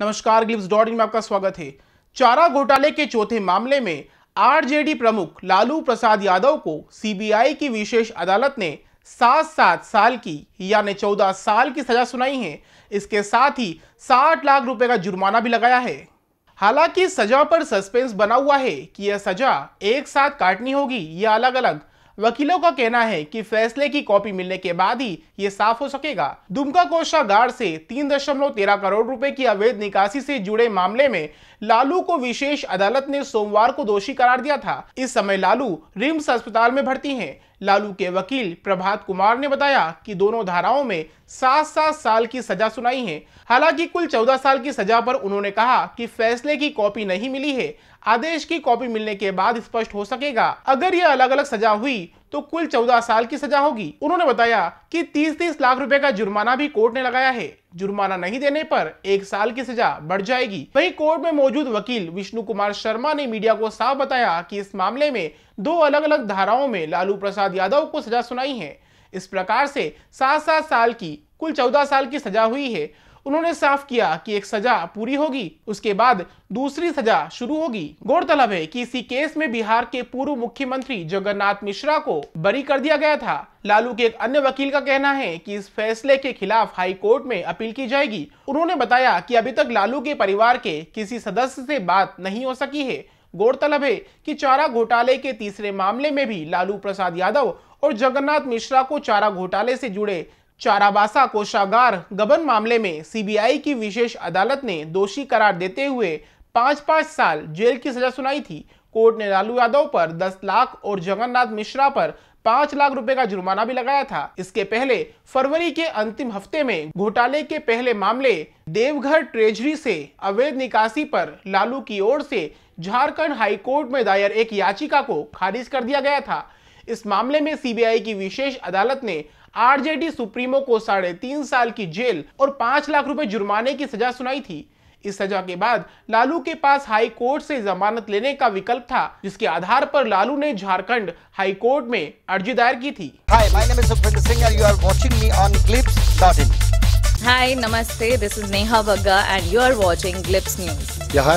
नमस्कार ग्लिप्स dot in में आपका स्वागत है चारा घोटाले के चौथे मामले में आरजेडी प्रमुख लालू प्रसाद यादव को सीबीआई की विशेष अदालत ने सात सात साल की यानी चौदह साल की सजा सुनाई है इसके साथ ही साठ लाख रुपए का जुर्माना भी लगाया है हालांकि सजा पर सस्पेंस बना हुआ है कि यह सजा एक साथ काटनी होगी या अलग अलग वकीलों का कहना है कि फैसले की कॉपी मिलने के बाद ही ये साफ हो सकेगा दुमका कोषागार से तीन दशमलव तेरह करोड़ रुपए की अवैध निकासी से जुड़े मामले में लालू को विशेष अदालत ने सोमवार को दोषी करार दिया था इस समय लालू रिम्स अस्पताल में भर्ती है लालू के वकील प्रभात कुमार ने बताया कि दोनों धाराओं में सात सात साल की सजा सुनाई है हालांकि कुल चौदह साल की सजा पर उन्होंने कहा कि फैसले की कॉपी नहीं मिली है आदेश की कॉपी मिलने के बाद स्पष्ट हो सकेगा अगर यह अलग अलग सजा हुई तो कुल चौदह साल की सजा होगी उन्होंने बताया कि तीस तीस लाख रुपए का जुर्माना भी कोर्ट ने लगाया है जुर्माना नहीं देने पर एक साल की सजा बढ़ जाएगी वहीं कोर्ट में मौजूद वकील विष्णु कुमार शर्मा ने मीडिया को साफ बताया कि इस मामले में दो अलग अलग धाराओं में लालू प्रसाद यादव को सजा सुनाई है इस प्रकार से सात सात साल की कुल चौदह साल की सजा हुई है उन्होंने साफ किया कि एक सजा पूरी होगी उसके बाद दूसरी सजा शुरू होगी गौरतलब है कि इसी केस में बिहार के पूर्व मुख्यमंत्री जगन्नाथ मिश्रा को बरी कर दिया गया था लालू के एक अन्य वकील का कहना है कि इस फैसले के खिलाफ हाई कोर्ट में अपील की जाएगी उन्होंने बताया कि अभी तक लालू के परिवार के किसी सदस्य से बात नहीं हो सकी है गौरतलब है कि चारा घोटाले के तीसरे मामले में भी लालू प्रसाद यादव और जगन्नाथ मिश्रा को चारा घोटाले से जुड़े चाराबासा कोषागार गबन मामले में सीबीआई की विशेष अदालत ने दोषी करार देते हुए पाँच पाँच साल जेल की सजा सुनाई थी कोर्ट ने लालू यादव पर 10 लाख और जगन्नाथ मिश्रा पर पांच लाख रुपए का जुर्माना भी लगाया था इसके पहले फरवरी के अंतिम हफ्ते में घोटाले के पहले मामले देवघर ट्रेजरी से अवैध निकासी पर लालू की ओर से झारखंड कोर्ट में दायर एक याचिका को खारिज कर दिया गया था इस मामले में सीबीआई की विशेष अदालत ने आरजेडी सुप्रीमो को साढ़े तीन साल की जेल और पांच लाख रुपए जुर्माने की सजा सुनाई थी इस सजा के बाद लालू के पास हाई कोर्ट से जमानत लेने का विकल्प था जिसके आधार पर लालू ने झारखंड हाई कोर्ट में अर्जी दायर की थी हाय clips.in नमस्ते दिस इज नेहा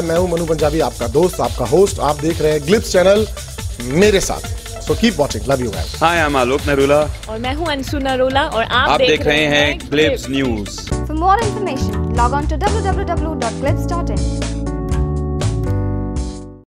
मैं हूं मनु पंजाबी आपका दोस्त आपका होस्ट आप देख रहे हैं ग्लिप्स चैनल मेरे साथ so keep watching love you guys hi I am Alok Narula और मैं हूं अंशु नरोला और आप, आप देख, देख रहे हैं clips news for more information log on to www.clips.in